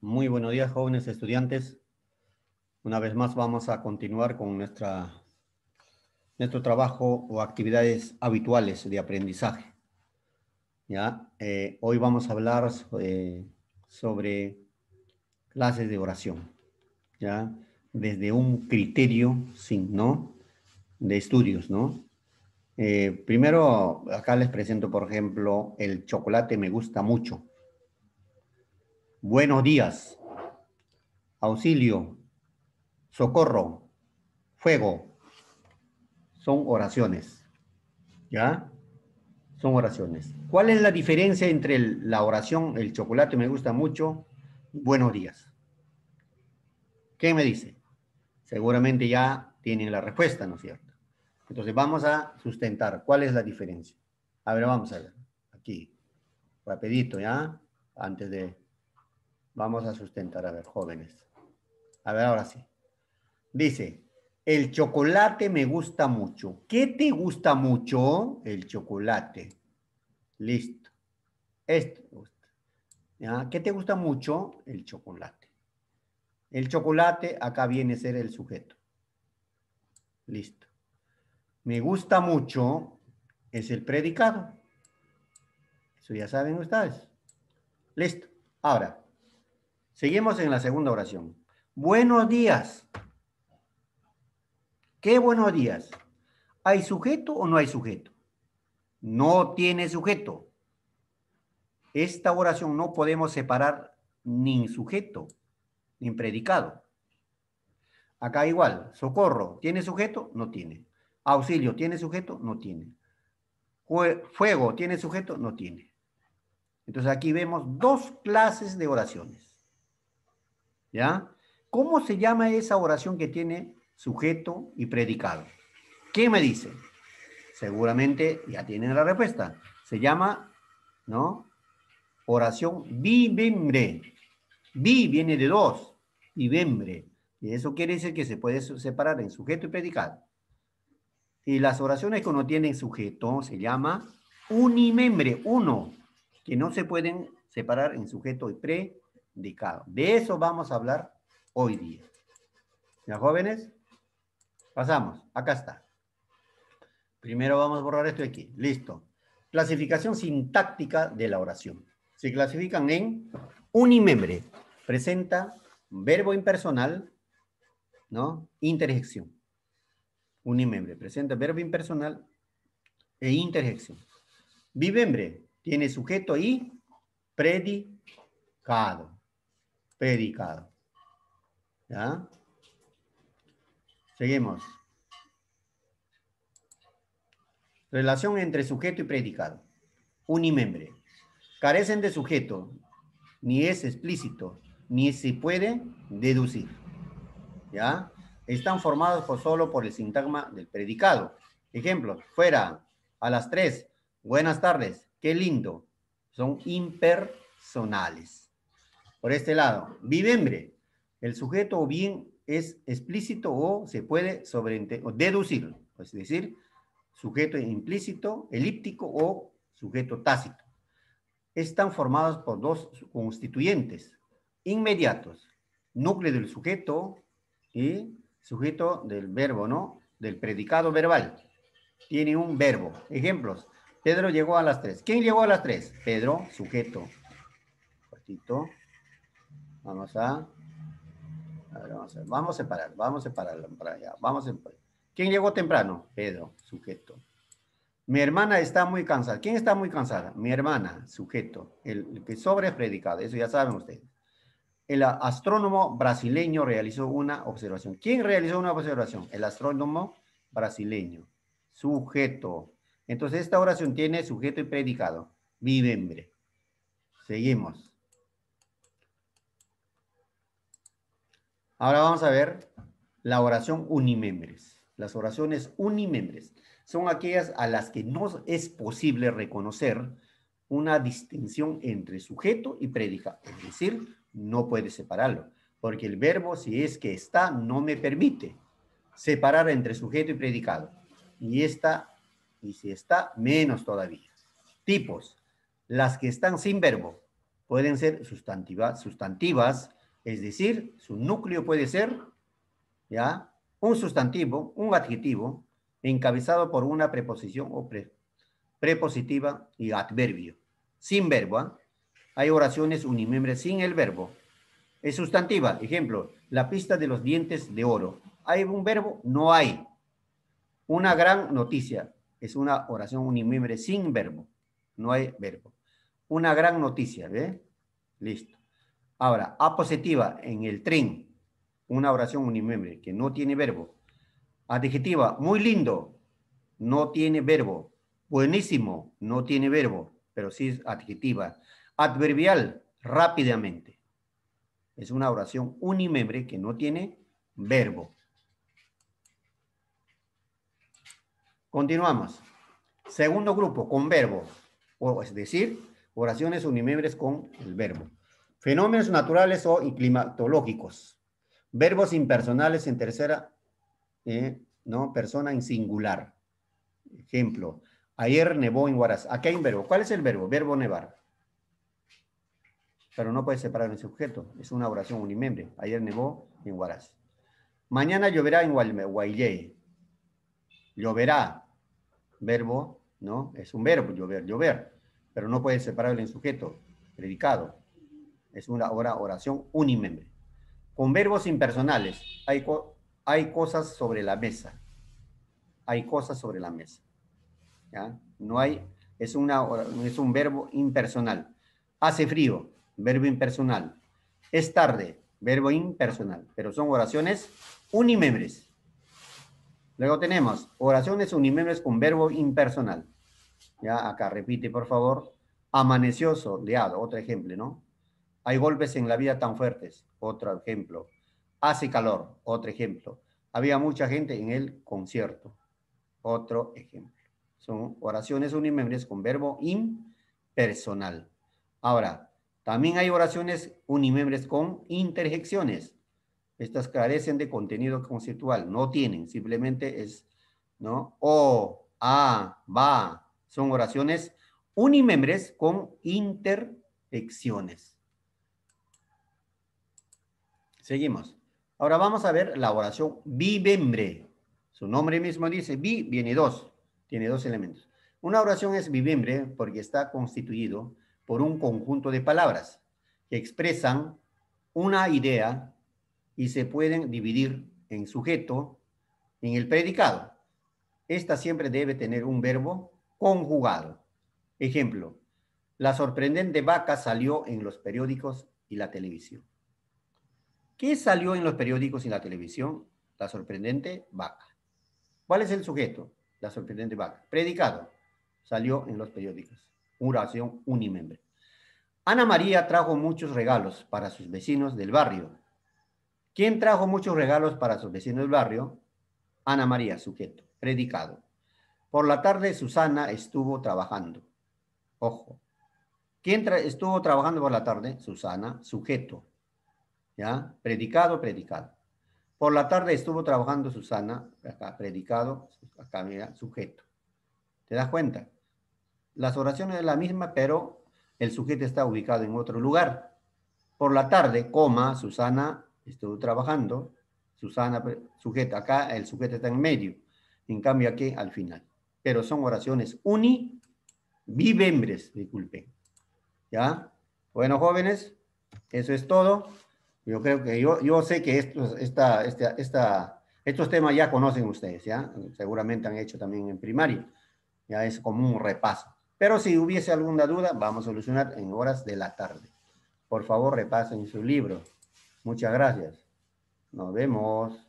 Muy buenos días, jóvenes estudiantes. Una vez más vamos a continuar con nuestra, nuestro trabajo o actividades habituales de aprendizaje. ¿Ya? Eh, hoy vamos a hablar eh, sobre, clases de oración, ¿ya? desde un criterio ¿no? de estudios. ¿no? Eh, primero, acá les presento, por ejemplo, el chocolate me gusta mucho. Buenos días. Auxilio. Socorro. Fuego. Son oraciones. ¿Ya? Son oraciones. ¿Cuál es la diferencia entre la oración, el chocolate me gusta mucho, buenos días? ¿Qué me dice? Seguramente ya tienen la respuesta, ¿no es cierto? Entonces vamos a sustentar. ¿Cuál es la diferencia? A ver, vamos a ver. Aquí. Rapidito, ¿ya? Antes de Vamos a sustentar, a ver, jóvenes. A ver, ahora sí. Dice, el chocolate me gusta mucho. ¿Qué te gusta mucho? El chocolate. Listo. Esto ¿Qué te gusta mucho? El chocolate. El chocolate acá viene a ser el sujeto. Listo. Me gusta mucho es el predicado. Eso ya saben ustedes. Listo. Ahora, Seguimos en la segunda oración. Buenos días. ¿Qué buenos días? ¿Hay sujeto o no hay sujeto? No tiene sujeto. Esta oración no podemos separar ni sujeto ni predicado. Acá igual, socorro, ¿tiene sujeto? No tiene. Auxilio, ¿tiene sujeto? No tiene. Fuego, ¿tiene sujeto? No tiene. Entonces aquí vemos dos clases de oraciones. ¿Ya? ¿Cómo se llama esa oración que tiene sujeto y predicado? ¿qué me dice? Seguramente ya tienen la respuesta. Se llama, ¿no? Oración vivembre. Vi viene de dos, vivembre. Y eso quiere decir que se puede separar en sujeto y predicado. Y las oraciones que no tienen sujeto se llama unimembre, uno, que no se pueden separar en sujeto y predicado indicado. De eso vamos a hablar hoy día. ¿Ya jóvenes? Pasamos. Acá está. Primero vamos a borrar esto de aquí. Listo. Clasificación sintáctica de la oración. Se clasifican en unimembre. Presenta verbo impersonal, ¿no? Interjección. Unimembre. Presenta verbo impersonal e interjección. Vivembre. Tiene sujeto y predicado predicado. ¿Ya? Seguimos. Relación entre sujeto y predicado. Unimembre. Carecen de sujeto. Ni es explícito, ni se puede deducir. ¿Ya? Están formados por solo por el sintagma del predicado. Ejemplo, fuera, a las tres. buenas tardes, qué lindo. Son impersonales. Por este lado, vivembre. El sujeto o bien es explícito o se puede o deducir, es decir, sujeto implícito, elíptico o sujeto tácito. Están formados por dos constituyentes inmediatos, núcleo del sujeto y sujeto del verbo, ¿no? Del predicado verbal. Tiene un verbo. Ejemplos. Pedro llegó a las tres. ¿Quién llegó a las tres? Pedro, sujeto. Vamos a... vamos, a separar, vamos a separar, Vamos a ¿Quién llegó temprano? Pedro, sujeto. Mi hermana está muy cansada. ¿Quién está muy cansada? Mi hermana, sujeto. El, que sobre predicado, eso ya saben ustedes. El astrónomo brasileño realizó una observación. ¿Quién realizó una observación? El astrónomo brasileño. Sujeto. Entonces esta oración tiene sujeto y predicado. Vivembre. Seguimos. Ahora vamos a ver la oración unimembres. Las oraciones unimembres son aquellas a las que no es posible reconocer una distinción entre sujeto y predicado. Es decir, no puede separarlo, porque el verbo, si es que está, no me permite separar entre sujeto y predicado. Y está, y si está, menos todavía. Tipos, las que están sin verbo, pueden ser sustantivas, es decir, su núcleo puede ser ¿ya? un sustantivo, un adjetivo, encabezado por una preposición o prepositiva y adverbio. Sin verbo. ¿ah? Hay oraciones unimembres sin el verbo. Es sustantiva. Ejemplo, la pista de los dientes de oro. ¿Hay un verbo? No hay. Una gran noticia. Es una oración unimembre sin verbo. No hay verbo. Una gran noticia, ¿ve? Listo. Ahora, A positiva en el tren, una oración unimembre que no tiene verbo. Adjetiva, muy lindo, no tiene verbo. Buenísimo, no tiene verbo, pero sí es adjetiva. Adverbial, rápidamente. Es una oración unimembre que no tiene verbo. Continuamos. Segundo grupo, con verbo. O es decir, oraciones unimembres con el verbo. Fenómenos naturales o climatológicos. Verbos impersonales en tercera eh, ¿no? persona en singular. Ejemplo, ayer nevó en Huaraz. Aquí hay un verbo. ¿Cuál es el verbo? Verbo nevar. Pero no puede separar el sujeto. Es una oración unimembre. Ayer nevó en Huaraz. Mañana lloverá en Guayle, Lloverá. Verbo, ¿no? Es un verbo, llover, llover. Pero no puede separar el sujeto. Predicado es una oración unimembre. Con verbos impersonales, hay, hay cosas sobre la mesa. Hay cosas sobre la mesa. ¿ya? No hay, es, una, es un verbo impersonal. Hace frío, verbo impersonal. Es tarde, verbo impersonal. Pero son oraciones unimembres. Luego tenemos oraciones unimembres con verbo impersonal. Ya acá repite, por favor. Amanecioso. soleado, otro ejemplo, ¿no? Hay golpes en la vida tan fuertes, otro ejemplo. Hace calor, otro ejemplo. Había mucha gente en el concierto, otro ejemplo. Son oraciones unimembres con verbo impersonal. Ahora, también hay oraciones unimembres con interjecciones. Estas carecen de contenido conceptual, no tienen, simplemente es, ¿no? O, a, va. Son oraciones unimembres con interjecciones. Seguimos. Ahora vamos a ver la oración vivembre. Su nombre mismo dice vi, viene dos. Tiene dos elementos. Una oración es vivembre porque está constituido por un conjunto de palabras que expresan una idea y se pueden dividir en sujeto, en el predicado. Esta siempre debe tener un verbo conjugado. Ejemplo, la sorprendente vaca salió en los periódicos y la televisión. ¿Qué salió en los periódicos y en la televisión? La sorprendente vaca. ¿Cuál es el sujeto? La sorprendente vaca. Predicado. Salió en los periódicos. Oración unimembre. Ana María trajo muchos regalos para sus vecinos del barrio. ¿Quién trajo muchos regalos para sus vecinos del barrio? Ana María, sujeto. Predicado. Por la tarde Susana estuvo trabajando. Ojo. ¿Quién estuvo trabajando por la tarde? Susana, sujeto. ¿ya? Predicado, predicado. Por la tarde estuvo trabajando Susana, acá, predicado, acá mira, sujeto. ¿Te das cuenta? Las oraciones es la misma, pero el sujeto está ubicado en otro lugar. Por la tarde, coma, Susana estuvo trabajando, Susana, sujeto, acá el sujeto está en medio, en cambio aquí al final. Pero son oraciones uni, vivembres, disculpen. ¿Ya? Bueno, jóvenes, eso es todo. Yo creo que yo, yo sé que estos, esta, este, esta, estos temas ya conocen ustedes, ¿ya? Seguramente han hecho también en primaria. Ya es como un repaso. Pero si hubiese alguna duda, vamos a solucionar en horas de la tarde. Por favor, repasen su libro. Muchas gracias. Nos vemos.